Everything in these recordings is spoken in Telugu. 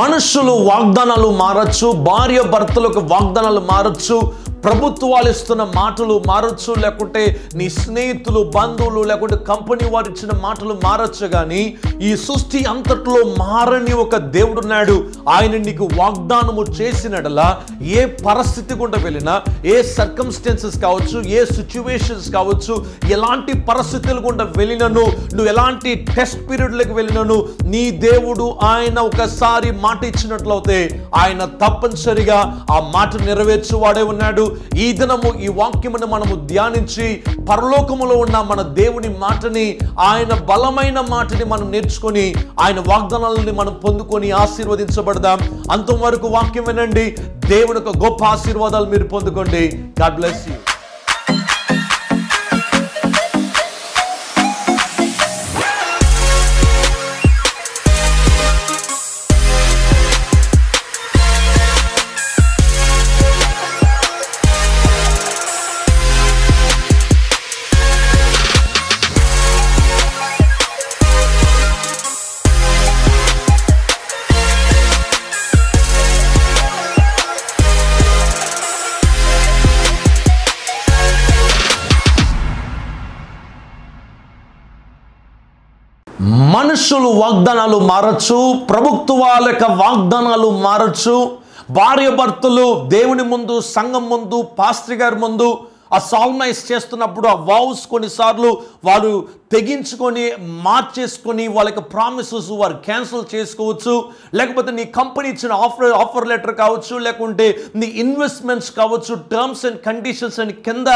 మనుషులు వాగ్దానాలు మారచ్చు భార్య భర్తలకు వాగ్దానాలు మారచ్చు ప్రభుత్వాలు ఇస్తున్న మాటలు మారచ్చు లేకుంటే నీ స్నేహితులు బంధువులు లేకుంటే కంపెనీ వారు ఇచ్చిన మాటలు మారచ్చు కానీ ఈ సృష్టి అంతట్లో మారని ఒక దేవుడున్నాడు ఆయన నీకు వాగ్దానము చేసినడలా ఏ పరిస్థితి గుండా వెళ్ళినా ఏ సర్కమ్స్టెన్సెస్ కావచ్చు ఏ సిచ్యువేషన్స్ కావచ్చు ఎలాంటి పరిస్థితులు గుండా వెళ్ళినను నువ్వు ఎలాంటి టెస్ట్ పీరియడ్లకు వెళ్ళినను నీ దేవుడు ఆయన ఒకసారి మాట ఇచ్చినట్లయితే ఆయన తప్పనిసరిగా ఆ మాట నెరవేర్చువాడే ఉన్నాడు ఈ దినము ఈ వాక్యమును మనము ధ్యానించి పరలోకములో ఉన్న మన దేవుని మాటని ఆయన బలమైన మాటని మనం నేర్చుకొని ఆయన వాగ్దానాలని మనం పొందుకొని ఆశీర్వదించబడదాం అంతవరకు వాక్యం వినండి దేవుని యొక్క గొప్ప ఆశీర్వాదాలు మీరు పొందుకోండి గాడ్ బ్లెస్ యూ మనుషులు వాగ్దానాలు మారచ్చు ప్రభుత్వాల యొక్క వాగ్దానాలు మారచ్చు భార్య భర్తలు దేవుని ముందు సంఘం ముందు పాస్త్రి గారి ముందు ఆ సాల్మైజ్ చేస్తున్నప్పుడు ఆ వావ్స్ కొన్నిసార్లు వారు తెగించుకొని మార్చేసుకొని వాళ్ళకి ప్రామిసెస్ వారు క్యాన్సిల్ చేసుకోవచ్చు లేకపోతే నీ కంపెనీ ఇచ్చిన ఆఫర్ ఆఫర్ లెటర్ కావచ్చు లేకుంటే నీ ఇన్వెస్ట్మెంట్స్ కావచ్చు టర్మ్స్ అండ్ కండిషన్స్ అని కింద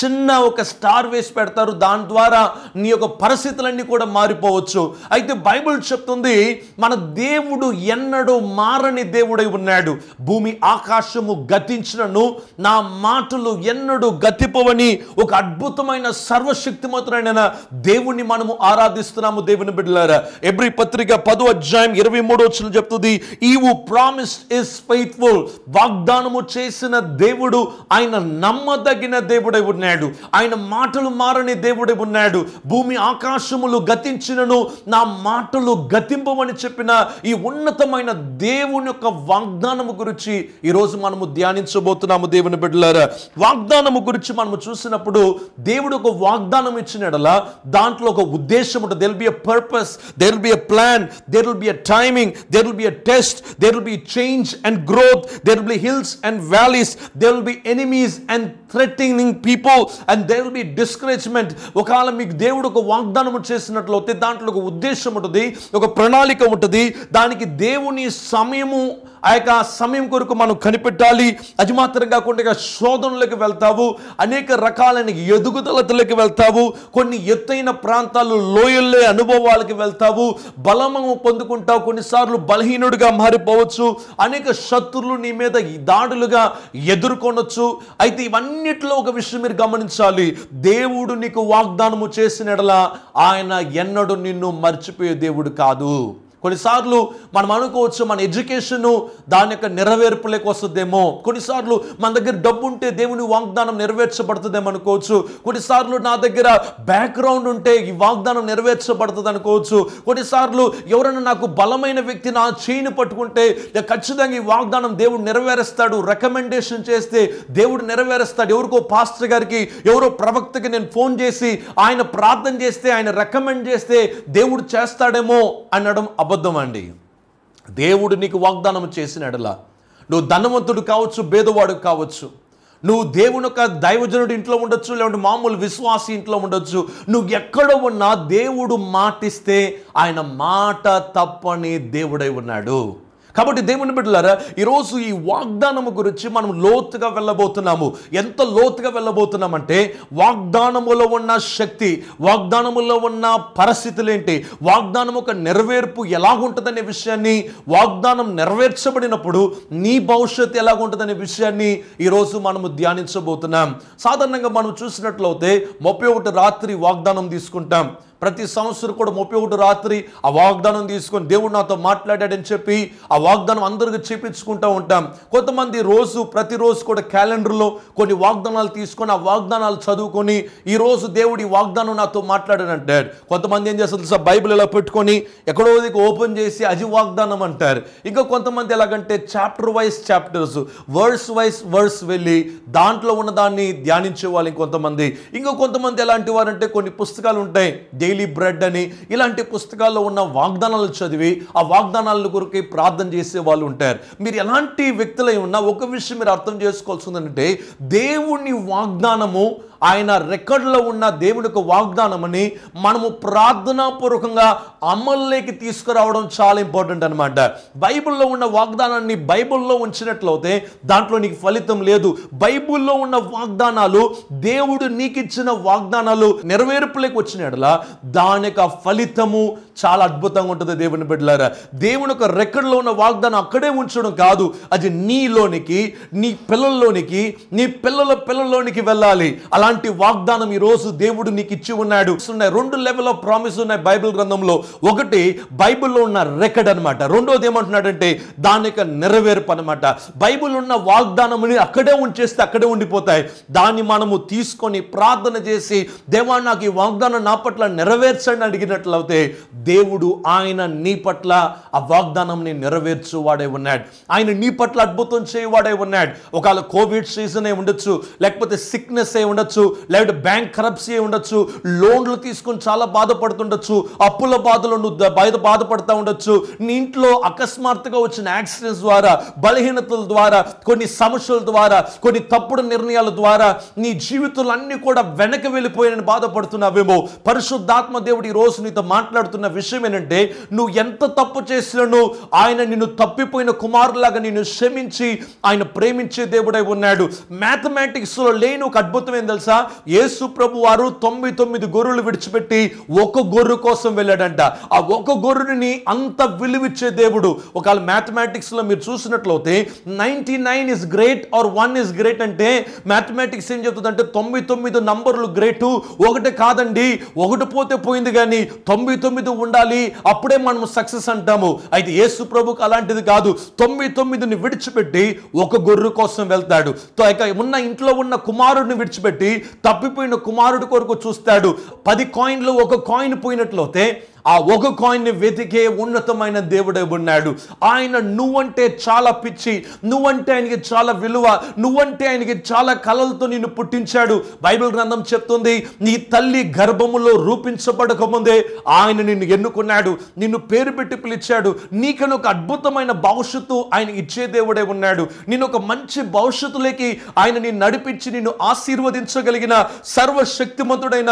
చిన్న ఒక స్టార్ వేసి పెడతారు దాని ద్వారా నీ యొక్క పరిస్థితులన్నీ కూడా మారిపోవచ్చు అయితే బైబిల్ చెప్తుంది మన దేవుడు ఎన్నడూ మారని దేవుడై ఉన్నాడు భూమి ఆకాశము గతించినను నా మాటలు ఎన్నడూ గతిపోవని ఒక అద్భుతమైన సర్వశక్తిమంతుడైన ఆయన దేవుణ్ణి మనము ఆరాధిస్తున్నాము దేవుని బిడ్డలారా ఎవ్రీ పత్రిక పదో అధ్యాయం ఇరవై మూడో వచ్చిన చెప్తుంది ఈ ప్రామిస్ ఇస్ ఫైత్ఫుల్ వాగ్దానము చేసిన దేవుడు ఆయన నమ్మదగిన దేవుడై ఉన్నాడు ఆయన మాటలు మారని దేవుడై ఉన్నాడు భూమి ఆకాశములు గతించినను నా మాటలు గతింపమని చెప్పిన ఈ ఉన్నతమైన దేవుని యొక్క వాగ్దానము గురించి ఈరోజు మనము ధ్యానించబోతున్నాము దేవుని బిడ్డలారా వాగ్దానము గురించి మనము చూసినప్పుడు దేవుడు ఒక వాగ్దానం ఇచ్చినాడు వల్ల దాంట్లో ఒక ఉద్దేశం ఉంటుంది there be a purpose there will be a plan there will be a timing there will be a test there will be change and growth there will be hills and valleys there will be enemies and threatening people and there will be discouragement ఒకవేళ మీకు దేవుడు ఒక వాగ్దానం చేసినట్లయితే దాంట్లో ఒక ఉద్దేశం ఉంటుంది ఒక ప్రణాళిక ఉంటుంది దానికి దేవుని సమయము ఆ యొక్క సమయం కొరకు మనం కనిపెట్టాలి అది మాత్రం కాకుండా శోధనలకు వెళ్తావు అనేక రకాలైన ఎదుగుదలతలకు వెళ్తావు కొన్ని ఎత్తైన ప్రాంతాలు లోయల్లే అనుభవాలకి వెళ్తావు బలమము పొందుకుంటావు కొన్నిసార్లు బలహీనుడిగా మారిపోవచ్చు అనేక శత్రులు నీ మీద దాడులుగా ఎదుర్కొనొచ్చు అయితే ఇవన్నిటిలో ఒక విషయం మీరు గమనించాలి దేవుడు నీకు వాగ్దానము చేసిన ఆయన ఎన్నడూ నిన్ను మర్చిపోయే దేవుడు కాదు కొన్నిసార్లు మనం అనుకోవచ్చు మన ఎడ్యుకేషను దాని యొక్క నెరవేర్పులేకి వస్తుందేమో కొన్నిసార్లు మన దగ్గర డబ్బు ఉంటే దేవుని వాగ్దానం నెరవేర్చబడుతుందేమో అనుకోవచ్చు కొన్నిసార్లు నా దగ్గర బ్యాక్గ్రౌండ్ ఉంటే ఈ వాగ్దానం నెరవేర్చబడుతుంది అనుకోవచ్చు కొన్నిసార్లు ఎవరైనా నాకు బలమైన వ్యక్తి నా చేయిని పట్టుకుంటే ఖచ్చితంగా ఈ వాగ్దానం దేవుడు నెరవేరుస్తాడు రికమెండేషన్ చేస్తే దేవుడు నెరవేరుస్తాడు ఎవరికో పాస్టర్ గారికి ఎవరో ప్రవక్తకి నేను ఫోన్ చేసి ఆయన ప్రార్థన చేస్తే ఆయన రికమెండ్ చేస్తే దేవుడు చేస్తాడేమో అనడం అబద్ధం అబద్ధం అండి దేవుడు నీకు వాగ్దానం చేసిన ఎడల నువ్వు ధనవంతుడు కావచ్చు భేదవాడు కావచ్చు నువ్వు దేవుని యొక్క దైవజనుడు ఇంట్లో ఉండొచ్చు లేకుంటే మామూలు విశ్వాసి ఇంట్లో ఉండొచ్చు నువ్వు ఎక్కడ ఉన్నా దేవుడు మాటిస్తే ఆయన మాట తప్పని దేవుడై ఉన్నాడు కాబట్టి దేవుని బిడ్డలారా ఈరోజు ఈ వాగ్దానము గురించి మనం లోతుగా వెళ్ళబోతున్నాము ఎంత లోతుగా వెళ్ళబోతున్నామంటే వాగ్దానములో ఉన్న శక్తి వాగ్దానములో ఉన్న పరిస్థితులు ఏంటి వాగ్దానం ఒక నెరవేర్పు ఎలాగుంటుందనే విషయాన్ని వాగ్దానం నెరవేర్చబడినప్పుడు నీ భవిష్యత్తు ఎలాగుంటుందనే విషయాన్ని ఈరోజు మనము ధ్యానించబోతున్నాం సాధారణంగా మనం చూసినట్లయితే ముప్పై ఒకటి రాత్రి వాగ్దానం తీసుకుంటాం ప్రతి సంవత్సరం కూడా ముప్పై ఒకటి రాత్రి ఆ వాగ్దానం తీసుకొని దేవుడు నాతో మాట్లాడాడని చెప్పి ఆ వాగ్దానం అందరికీ చేపించుకుంటూ ఉంటాం కొంతమంది రోజు ప్రతిరోజు కూడా క్యాలెండర్లో కొన్ని వాగ్దానాలు తీసుకొని ఆ వాగ్దానాలు చదువుకొని ఈరోజు దేవుడు ఈ వాగ్దానం నాతో అంటాడు కొంతమంది ఏం చేస్తారు తెలుసా బైబిల్ ఇలా పెట్టుకొని ఎక్కడో ఓపెన్ చేసి అది వాగ్దానం అంటారు ఇంకా కొంతమంది ఎలాగంటే chapter wise chapters words wise words వెళ్ళి దాంట్లో ఉన్నదాన్ని ధ్యానించే వాళ్ళు ఇంకొంతమంది ఇంకా కొంతమంది ఎలాంటి వారంటే కొన్ని పుస్తకాలు ఉంటాయి డైలీ బ్రెడ్ అని ఇలాంటి పుస్తకాల్లో ఉన్న వాగ్దానాలు చదివి ఆ వాగ్దానాల కొరకే ప్రార్థన చేసే వాళ్ళు ఉంటారు మీరు ఎలాంటి వ్యక్తులై ఉన్నా ఒక విషయం మీరు అర్థం చేసుకోవాల్సిందంటే దేవుని వాగ్దానము ఆయన రికార్డులో ఉన్న దేవుడికి వాగ్దానమని మనము ప్రార్థనాపూర్వకంగా అమల్లోకి తీసుకురావడం చాలా ఇంపార్టెంట్ అనమాట బైబిల్లో ఉన్న వాగ్దానాన్ని బైబిల్లో ఉంచినట్లయితే దాంట్లో నీకు ఫలితం లేదు బైబిల్లో ఉన్న వాగ్దానాలు దేవుడు నీకు ఇచ్చిన వాగ్దానాలు నెరవేర్పులోకి వచ్చినట్లా దాని యొక్క ఫలితము చాలా అద్భుతంగా ఉంటుంది దేవుని బిడ్డలారా దేవుని యొక్క రికార్డులో ఉన్న వాగ్దానం అక్కడే ఉంచడం కాదు అది నీలోనికి నీ పిల్లల్లోనికి నీ పిల్లల పిల్లల్లోనికి వెళ్ళాలి అలా అలాంటి వాగ్దానం ఈ రోజు దేవుడు నీకు ఇచ్చి ఉన్నాడు రెండు లెవెల్ ఆఫ్ ప్రామిస్ ఉన్నాయి బైబిల్ గ్రంథంలో ఒకటి బైబిల్లో ఉన్న రికార్డ్ అనమాట రెండోది ఏమంటున్నాడంటే దాని యొక్క నెరవేర్పు అనమాట బైబిల్ ఉన్న వాగ్దానముని అక్కడే ఉంచేస్తే అక్కడే ఉండిపోతాయి దాన్ని మనము తీసుకొని ప్రార్థన చేసి దేవా నాకు ఈ వాగ్దానం నా పట్ల నెరవేర్చండి అడిగినట్లయితే దేవుడు ఆయన నీ పట్ల ఆ వాగ్దానంని నెరవేర్చువాడే ఉన్నాడు ఆయన నీ పట్ల అద్భుతం చేయవాడే ఉన్నాడు ఒకవేళ కోవిడ్ సీజన్ ఉండొచ్చు లేకపోతే సిక్నెస్ ఏ ఉండొచ్చు ఉండొచ్చు లేకపోతే బ్యాంక్ కరప్సీ ఉండొచ్చు లోన్లు తీసుకుని చాలా బాధపడుతుండొచ్చు అప్పుల బాధలో నువ్వు బయట బాధపడుతూ ఉండొచ్చు నీ ఇంట్లో అకస్మాత్తుగా వచ్చిన యాక్సిడెంట్స్ ద్వారా బలహీనతల ద్వారా కొన్ని సమస్యల ద్వారా కొన్ని తప్పుడు నిర్ణయాల ద్వారా నీ జీవితంలో అన్ని కూడా వెనక వెళ్ళిపోయాయని బాధపడుతున్నావేమో పరిశుద్ధాత్మ దేవుడు రోజు నీతో మాట్లాడుతున్న విషయం ఏంటంటే నువ్వు ఎంత తప్పు చేసినను ఆయన నిన్ను తప్పిపోయిన కుమారులాగా నిన్ను క్షమించి ఆయన ప్రేమించే దేవుడై ఉన్నాడు మ్యాథమెటిక్స్లో లేని ఒక అద్భుతం తెలుసు తెలుసా యేసు ప్రభు వారు తొంభై తొమ్మిది గొర్రెలు విడిచిపెట్టి ఒక గొర్రె కోసం వెళ్ళాడంట ఆ ఒక గొర్రెని అంత విలువిచ్చే దేవుడు ఒకవేళ మ్యాథమెటిక్స్ లో మీరు చూసినట్లయితే ninety nine is great or one is great అంటే మ్యాథమెటిక్స్ ఏం అంటే తొంభై తొమ్మిది నంబర్లు గ్రేట్ ఒకటి కాదండి ఒకటి పోతే పోయింది కానీ తొంభై తొమ్మిది ఉండాలి అప్పుడే మనం సక్సెస్ అంటాము అయితే యేసు ప్రభుకి అలాంటిది కాదు తొంభై తొమ్మిదిని విడిచిపెట్టి ఒక గొర్రె కోసం వెళ్తాడు ఉన్న ఇంట్లో ఉన్న కుమారుడిని విడిచిపెట్టి తప్పిపోయిన కుమారుడు కొరకు చూస్తాడు పది కాయిన్లు ఒక కాయిన్ పోయినట్లయితే ఆ ఒక కాయిన్ని వెతికే ఉన్నతమైన దేవుడే ఉన్నాడు ఆయన నువ్వంటే చాలా పిచ్చి నువ్వంటే ఆయనకి చాలా విలువ నువ్వంటే ఆయనకి చాలా కళలతో నిన్ను పుట్టించాడు బైబిల్ గ్రంథం చెప్తుంది నీ తల్లి గర్భములో రూపించబడకముందే ఆయన నిన్ను ఎన్నుకున్నాడు నిన్ను పేరు పెట్టి పిలిచాడు నీకని ఒక అద్భుతమైన భవిష్యత్తు ఆయన ఇచ్చే దేవుడే ఉన్నాడు నేను ఒక మంచి భవిష్యత్తులోకి ఆయన నిన్ను నడిపించి నిన్ను ఆశీర్వదించగలిగిన సర్వశక్తిమంతుడైన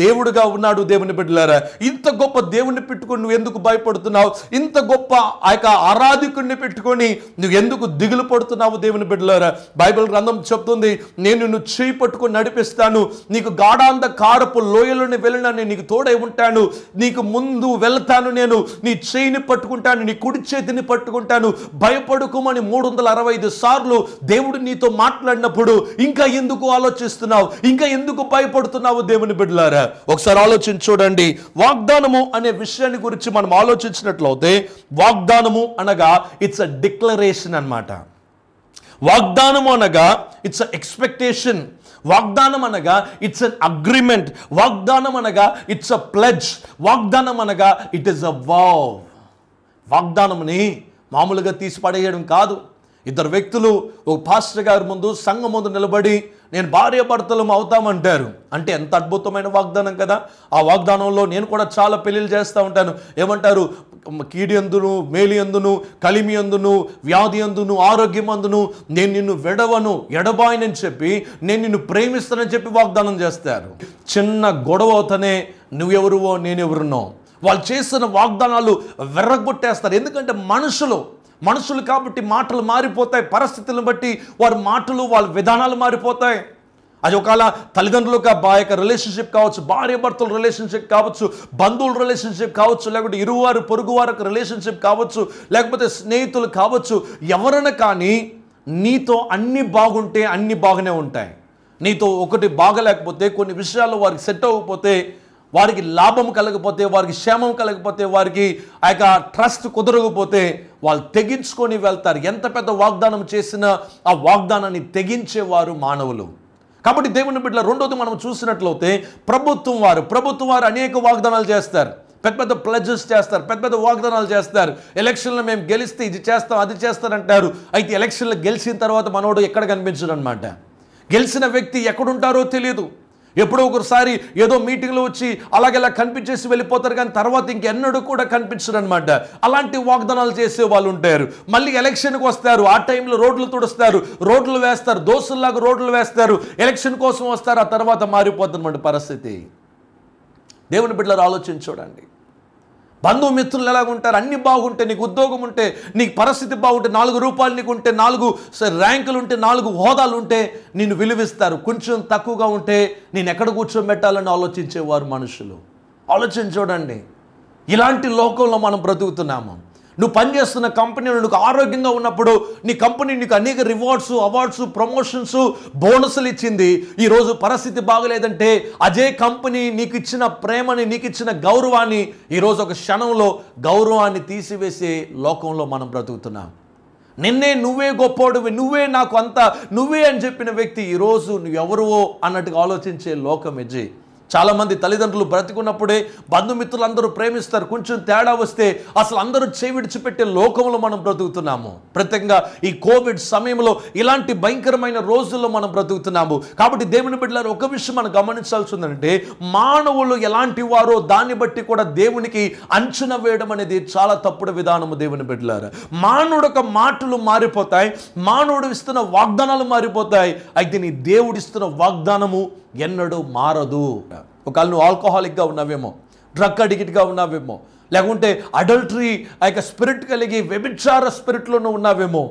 దేవుడుగా ఉన్నాడు దేవుని బిడ్డలారా ఇంత గొప్ప దేవుణ్ణి పెట్టుకొని నువ్వు ఎందుకు భయపడుతున్నావు ఇంత గొప్ప ఆ యొక్క ఆరాధికుడిని పెట్టుకొని నువ్వు ఎందుకు దిగులు పడుతున్నావు దేవుని బిడ్డలారా బైబిల్ గ్రంథం చెప్తుంది నేను నువ్వు చేయి పట్టుకొని నడిపిస్తాను నీకు గాఢాంధ కారపు లోయలోని వెళ్ళినా నేను నీకు తోడై ఉంటాను నీకు ముందు వెళ్తాను నేను నీ చేయిని పట్టుకుంటాను నీ కుడి చేతిని పట్టుకుంటాను భయపడుకోమని మూడు వందల అరవై ఐదు సార్లు దేవుడు నీతో మాట్లాడినప్పుడు ఇంకా ఎందుకు ఆలోచిస్తున్నావు ఇంకా ఎందుకు భయపడుతున్నావు దేవుని బిడ్డలారా ఒకసారి ఆలోచించి చూడండి వాగ్దానము అనే విషయాన్ని గురించి మనం ఆలోచించినట్లయితే వాగ్దానము అనగా ఇట్స్ అ డిక్లరేషన్ అనమాట వాగ్దానము అనగా ఇట్స్ అ ఎక్స్పెక్టేషన్ వాగ్దానం అనగా ఇట్స్ అన్ అగ్రిమెంట్ వాగ్దానం అనగా ఇట్స్ అ ప్లెజ్ వాగ్దానం అనగా ఇట్ ఇస్ అ వావ్ వాగ్దానంని మామూలుగా తీసి పడేయడం కాదు ఇద్దరు వ్యక్తులు ఒక పాస్టర్ గారి ముందు సంఘం ముందు నిలబడి నేను భార్య భర్తలు అవుతామంటారు అంటే ఎంత అద్భుతమైన వాగ్దానం కదా ఆ వాగ్దానంలో నేను కూడా చాలా పెళ్ళిళ్ళు చేస్తూ ఉంటాను ఏమంటారు కీడియందును మేలియందును కలిమియందును వ్యాధి అందును ఆరోగ్యమందును నేను నిన్ను విడవను ఎడబాయినని చెప్పి నేను నిన్ను ప్రేమిస్తానని చెప్పి వాగ్దానం చేస్తారు చిన్న గొడవ అవుతానే నువ్వెవరువో ఎవరునో వాళ్ళు చేసిన వాగ్దానాలు వెర్రగొట్టేస్తారు ఎందుకంటే మనుషులు మనుషులు కాబట్టి మాటలు మారిపోతాయి పరిస్థితులను బట్టి వారి మాటలు వాళ్ళ విధానాలు మారిపోతాయి అది ఒకవేళ తల్లిదండ్రులుగా బా యొక్క రిలేషన్షిప్ కావచ్చు భార్య భర్తల రిలేషన్షిప్ కావచ్చు బంధువుల రిలేషన్షిప్ కావచ్చు లేకపోతే ఇరువారు పొరుగు వారికి రిలేషన్షిప్ కావచ్చు లేకపోతే స్నేహితులు కావచ్చు ఎవరైనా కానీ నీతో అన్నీ బాగుంటే అన్నీ బాగానే ఉంటాయి నీతో ఒకటి బాగలేకపోతే కొన్ని విషయాలు వారికి సెట్ అవ్వకపోతే వారికి లాభం కలగకపోతే వారికి క్షేమం కలగకపోతే వారికి ఆ యొక్క ట్రస్ట్ కుదరకపోతే వాళ్ళు తెగించుకొని వెళ్తారు ఎంత పెద్ద వాగ్దానం చేసినా ఆ వాగ్దానాన్ని తెగించేవారు మానవులు కాబట్టి దేవుని బిడ్డల రెండోది మనం చూసినట్లయితే ప్రభుత్వం వారు ప్రభుత్వం వారు అనేక వాగ్దానాలు చేస్తారు పెద్ద పెద్ద ప్లెజెస్ చేస్తారు పెద్ద పెద్ద వాగ్దానాలు చేస్తారు ఎలక్షన్లో మేము గెలిస్తే ఇది చేస్తాం అది చేస్తారంటారు అయితే ఎలక్షన్లో గెలిచిన తర్వాత మనోడు ఎక్కడ కనిపించడం అనమాట గెలిచిన వ్యక్తి ఎక్కడుంటారో తెలియదు ఎప్పుడో ఒకసారి ఏదో మీటింగ్లో వచ్చి అలాగేలా కనిపించేసి వెళ్ళిపోతారు కానీ తర్వాత ఇంకెన్నడూ కూడా కనిపించరు అనమాట అలాంటి వాగ్దానాలు చేసే వాళ్ళు ఉంటారు మళ్ళీ ఎలక్షన్కి వస్తారు ఆ టైంలో రోడ్లు తుడుస్తారు రోడ్లు వేస్తారు దోసుల్లాగా రోడ్లు వేస్తారు ఎలక్షన్ కోసం వస్తారు ఆ తర్వాత మారిపోతుంది పరిస్థితి దేవుని బిడ్డలు చూడండి బంధుమిత్రులు ఎలాగుంటారు అన్ని బాగుంటే నీకు ఉద్యోగం ఉంటే నీకు పరిస్థితి బాగుంటే నాలుగు రూపాయలు నీకు ఉంటే నాలుగు ర్యాంకులు ఉంటే నాలుగు హోదాలు ఉంటే నిన్ను విలువిస్తారు కొంచెం తక్కువగా ఉంటే నేను ఎక్కడ కూర్చోబెట్టాలని ఆలోచించేవారు మనుషులు ఆలోచించి చూడండి ఇలాంటి లోకంలో మనం బ్రతుకుతున్నాము నువ్వు పనిచేస్తున్న కంపెనీలో నువ్వు ఆరోగ్యంగా ఉన్నప్పుడు నీ కంపెనీ నీకు అనేక రివార్డ్స్ అవార్డ్స్ ప్రమోషన్స్ బోనస్లు ఇచ్చింది ఈరోజు పరిస్థితి బాగలేదంటే అదే కంపెనీ నీకు ఇచ్చిన ప్రేమని నీకు ఇచ్చిన గౌరవాన్ని ఈరోజు ఒక క్షణంలో గౌరవాన్ని తీసివేసే లోకంలో మనం బ్రతుకుతున్నాం నిన్నే నువ్వే గొప్పోడివి నువ్వే నాకు అంత నువ్వే అని చెప్పిన వ్యక్తి ఈరోజు నువ్వెవరువో అన్నట్టుగా ఆలోచించే లోకం ఇది చాలామంది తల్లిదండ్రులు బ్రతికున్నప్పుడే బంధుమిత్రులందరూ ప్రేమిస్తారు కొంచెం తేడా వస్తే అసలు అందరూ చేవిడిచిపెట్టే లోకంలో మనం బ్రతుకుతున్నాము ప్రత్యేకంగా ఈ కోవిడ్ సమయంలో ఇలాంటి భయంకరమైన రోజుల్లో మనం బ్రతుకుతున్నాము కాబట్టి దేవుని బిడ్డలారు ఒక విషయం మనం గమనించాల్సి ఉందంటే మానవులు ఎలాంటి వారో దాన్ని బట్టి కూడా దేవునికి అంచనా వేయడం అనేది చాలా తప్పుడు విధానము దేవుని బిడ్డలారు మానవుడు ఒక మాటలు మారిపోతాయి మానవుడు ఇస్తున్న వాగ్దానాలు మారిపోతాయి అయితే నీ దేవుడిస్తున్న వాగ్దానము ఎన్నడూ మారదు ఒకవేళ నువ్వు ఆల్కహాలిక్గా ఉన్నావేమో డ్రగ్ అడిగిట్గా ఉన్నావేమో లేకుంటే అడల్టరీ ఆ యొక్క స్పిరిట్ కలిగి వ్యభిచార స్పిరిట్లోనూ ఉన్నావేమో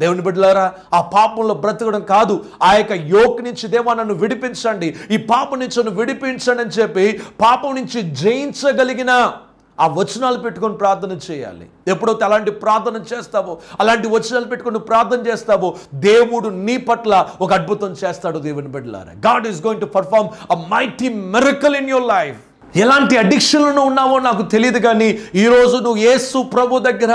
దేవుని బిడ్డలారా ఆ పాపంలో బ్రతకడం కాదు ఆ యొక్క యోక్ నుంచి దేవా నన్ను విడిపించండి ఈ పాపం నుంచి నన్ను విడిపించండి అని చెప్పి పాపం నుంచి జయించగలిగిన ఆ వచనాలు పెట్టుకొని ప్రార్థన చేయాలి ఎప్పుడైతే అలాంటి ప్రార్థన చేస్తావో అలాంటి వచనాలు పెట్టుకొని ప్రార్థన చేస్తావో దేవుడు నీ పట్ల ఒక అద్భుతం చేస్తాడు దేవుని బిడ్డలారా God is going to perform a mighty miracle in your life ఎలాంటి అడిక్షన్లను ఉన్నావో నాకు తెలియదు కానీ ఈరోజు నువ్వు ఏసు ప్రభు దగ్గర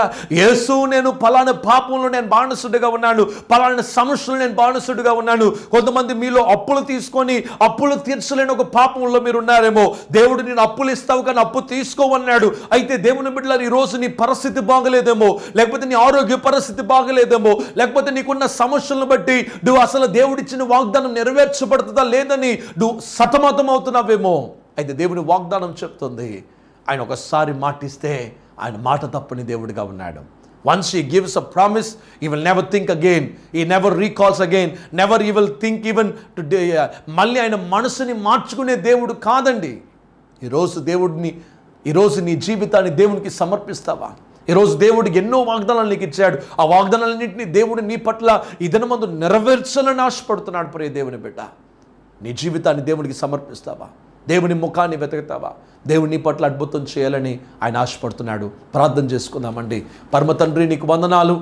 ఏసు నేను పలానా పాపంలో నేను బానిసుడిగా ఉన్నాను పలానా సమస్యలు నేను బానిసుడిగా ఉన్నాను కొంతమంది మీలో అప్పులు తీసుకొని అప్పులు తీర్చలేని ఒక పాపంలో మీరు ఉన్నారేమో దేవుడు నేను అప్పులు ఇస్తావు కానీ అప్పు తీసుకోవన్నాడు అయితే దేవుని బిడ్డలు ఈరోజు నీ పరిస్థితి బాగలేదేమో లేకపోతే నీ ఆరోగ్య పరిస్థితి బాగలేదేమో లేకపోతే నీకున్న సమస్యలను బట్టి నువ్వు అసలు దేవుడిచ్చిన వాగ్దానం నెరవేర్చబడుతుందా లేదని నువ్వు సతమతం అవుతున్నావేమో అయితే దేవుని వాగ్దానం చెప్తుంది ఆయన ఒకసారి మాటిస్తే ఆయన మాట తప్పని దేవుడిగా ఉన్నాడు once he gives a promise he will never think again he never recalls again never he will think even to మళ్ళీ ఆయన మనసుని మార్చుకునే దేవుడు కాదండి ఈరోజు దేవుడిని ఈరోజు నీ జీవితాన్ని దేవునికి సమర్పిస్తావా ఈరోజు దేవుడు ఎన్నో వాగ్దానాలు నీకు ఇచ్చాడు ఆ వాగ్దానాలన్నింటినీ దేవుడు నీ పట్ల ఇదన మందు నెరవేర్చాలని ఆశపడుతున్నాడు ప్రే దేవుని బిడ్డ నీ జీవితాన్ని దేవుడికి సమర్పిస్తావా దేవుని ముఖాన్ని వెతుకుతావా దేవుని పట్ల అద్భుతం చేయాలని ఆయన ఆశపడుతున్నాడు ప్రార్థన చేసుకుందామండి పరమ తండ్రి నీకు వందనాలు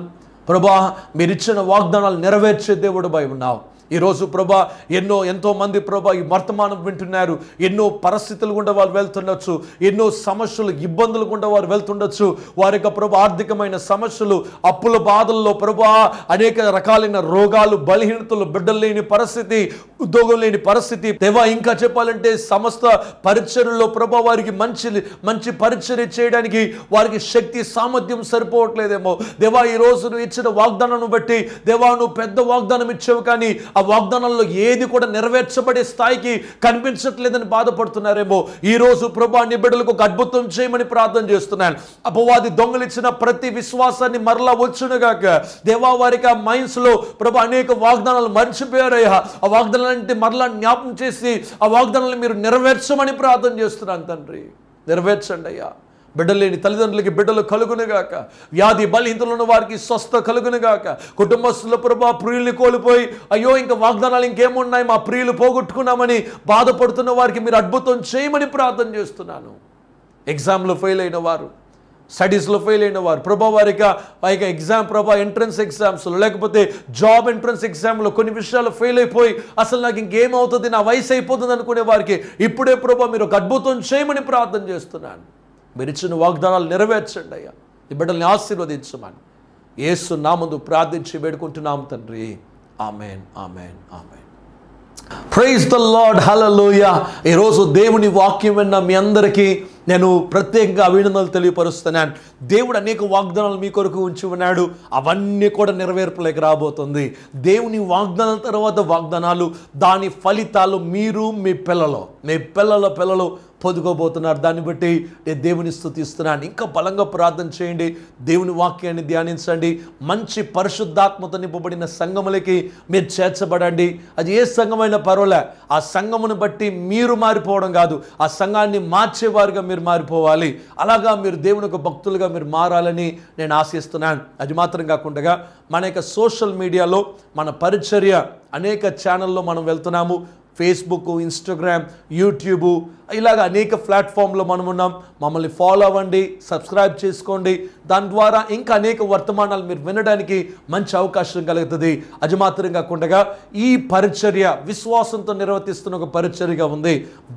ప్రభా మీరిచ్చిన వాగ్దానాలు నెరవేర్చే దేవుడు భయ ఉన్నావు ఈరోజు ప్రభా ఎన్నో ఎంతోమంది ప్రభా ఈ వర్తమానం వింటున్నారు ఎన్నో పరిస్థితులు గుండా వారు వెళ్తుండొచ్చు ఎన్నో సమస్యలు ఇబ్బందులు గుండా వారు వెళ్తుండొచ్చు వారి యొక్క ప్రభు ఆర్థికమైన సమస్యలు అప్పుల బాధల్లో ప్రభా అనేక రకాలైన రోగాలు బలహీనతలు బిడ్డలు లేని పరిస్థితి ఉద్యోగం లేని పరిస్థితి దేవా ఇంకా చెప్పాలంటే సమస్త పరిచర్లో ప్రభా వారికి మంచి మంచి పరిచర్ చేయడానికి వారికి శక్తి సామర్థ్యం సరిపోవట్లేదేమో దేవా ఈ రోజు నువ్వు ఇచ్చిన వాగ్దానం బట్టి దేవా నువ్వు పెద్ద వాగ్దానం ఇచ్చావు కానీ ఆ వాగ్దానంలో ఏది కూడా నెరవేర్చబడే స్థాయికి కనిపించట్లేదని బాధపడుతున్నారేమో ఈరోజు ప్రభా అన్ని బిడ్డలకు ఒక అద్భుతం చేయమని ప్రార్థన చేస్తున్నాను అపవాది దొంగలిచ్చిన ప్రతి విశ్వాసాన్ని మరలా వచ్చునుగాక దేవా వారికి ఆ మైన్స్లో ప్రభా అనేక వాగ్దానాలు మర్చిపోయారయ్యా ఆ వాగ్దానాలంటే మరలా జ్ఞాపం చేసి ఆ వాగ్దానాలను మీరు నెరవేర్చమని ప్రార్థన చేస్తున్నాను తండ్రి నెరవేర్చండి అయ్యా బిడ్డలేని తల్లిదండ్రులకి బిడ్డలు కలుగునుగాక వ్యాధి ఉన్న వారికి స్వస్థ కలుగునుగాక కుటుంబస్తుల ప్రభా ప్రియుల్ని కోల్పోయి అయ్యో ఇంకా వాగ్దానాలు ఇంకేమున్నాయి మా ప్రియులు పోగొట్టుకున్నామని బాధపడుతున్న వారికి మీరు అద్భుతం చేయమని ప్రార్థన చేస్తున్నాను ఎగ్జామ్లో ఫెయిల్ అయిన వారు స్టడీస్లో ఫెయిల్ అయిన వారు ప్రభా వారిక పైగా ఎగ్జామ్ ప్రభా ఎంట్రన్స్ ఎగ్జామ్స్లో లేకపోతే జాబ్ ఎంట్రన్స్ ఎగ్జామ్లో కొన్ని విషయాలు ఫెయిల్ అయిపోయి అసలు నాకు ఇంకేమవుతుంది నా వయసు అయిపోతుంది అనుకునే వారికి ఇప్పుడే ప్రభా మీరు ఒక అద్భుతం చేయమని ప్రార్థన చేస్తున్నాను మీరు ఇచ్చిన వాగ్దానాలు నెరవేర్చండి అయ్యా ఈ బిడ్డల్ని ఆశీర్వదించమని ఏసు నా ముందు ప్రార్థించి వేడుకుంటున్నాం తండ్రి amen amen amen praise the Lord hallelujah ఈరోజు దేవుని వాక్యం విన్న మీ అందరికీ నేను ప్రత్యేకంగా అభినందనలు తెలియపరుస్తున్నాను దేవుడు అనేక వాగ్దానాలు మీ కొరకు ఉంచి ఉన్నాడు అవన్నీ కూడా నెరవేర్పలేక రాబోతుంది దేవుని వాగ్దానాల తర్వాత వాగ్దానాలు దాని ఫలితాలు మీరు మీ పిల్లలు మీ పిల్లల పిల్లలు పొదుగోబోతున్నారు దాన్ని బట్టి నేను దేవుని స్థుతిస్తున్నాను ఇంకా బలంగా ప్రార్థన చేయండి దేవుని వాక్యాన్ని ధ్యానించండి మంచి పరిశుద్ధాత్మత నింపబడిన సంఘములకి మీరు చేర్చబడండి అది ఏ సంఘమైన పర్వాలే ఆ సంఘమును బట్టి మీరు మారిపోవడం కాదు ఆ సంఘాన్ని మార్చేవారుగా మీరు మారిపోవాలి అలాగా మీరు దేవుని యొక్క భక్తులుగా మీరు మారాలని నేను ఆశిస్తున్నాను అది మాత్రం కాకుండా మన యొక్క సోషల్ మీడియాలో మన పరిచర్య అనేక ఛానల్లో మనం వెళ్తున్నాము ఫేస్బుక్ ఇన్స్టాగ్రామ్ యూట్యూబ్ ఇలాగ అనేక ప్లాట్ఫామ్లో మనం ఉన్నాం మమ్మల్ని ఫాలో అవ్వండి సబ్స్క్రైబ్ చేసుకోండి దాని ద్వారా ఇంకా అనేక వర్తమానాలు మీరు వినడానికి మంచి అవకాశం కలుగుతుంది అజమాత్రం కాకుండా ఈ పరిచర్య విశ్వాసంతో నిర్వర్తిస్తున్న ఒక పరిచర్యగా ఉంది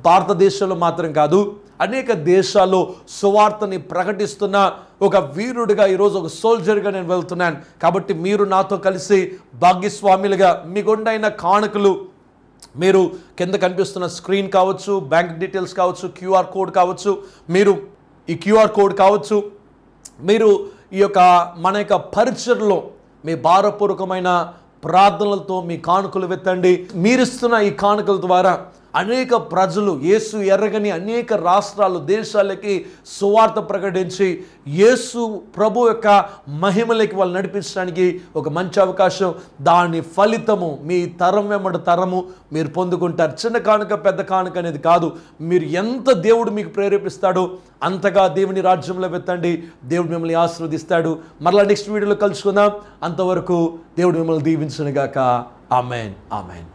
భారతదేశంలో మాత్రం కాదు అనేక దేశాల్లో సువార్తని ప్రకటిస్తున్న ఒక వీరుడిగా ఈరోజు ఒక సోల్జర్గా నేను వెళ్తున్నాను కాబట్టి మీరు నాతో కలిసి భాగ్యస్వాములుగా మీకుండైన కానుకలు మీరు కింద కనిపిస్తున్న స్క్రీన్ కావచ్చు బ్యాంక్ డీటెయిల్స్ కావచ్చు క్యూఆర్ కోడ్ కావచ్చు మీరు ఈ క్యూఆర్ కోడ్ కావచ్చు మీరు ఈ యొక్క మన యొక్క పరిచర్లో మీ భారపూర్వకమైన ప్రార్థనలతో మీ కానుకలు వెత్తండి మీరిస్తున్న ఈ కానుకల ద్వారా అనేక ప్రజలు యేసు ఎర్రగని అనేక రాష్ట్రాలు దేశాలకి సువార్త ప్రకటించి యేసు ప్రభు యొక్క మహిమలకి వాళ్ళు నడిపించడానికి ఒక మంచి అవకాశం దాని ఫలితము మీ తరం వెంబడి తరము మీరు పొందుకుంటారు చిన్న కానుక పెద్ద కానుక అనేది కాదు మీరు ఎంత దేవుడు మీకు ప్రేరేపిస్తాడో అంతగా దేవుని రాజ్యంలో పెట్టండి దేవుడు మిమ్మల్ని ఆశీర్వదిస్తాడు మరలా నెక్స్ట్ వీడియోలో కలుసుకుందాం అంతవరకు దేవుడు మిమ్మల్ని దీవించనుగాక ఆమెన్ ఆమెన్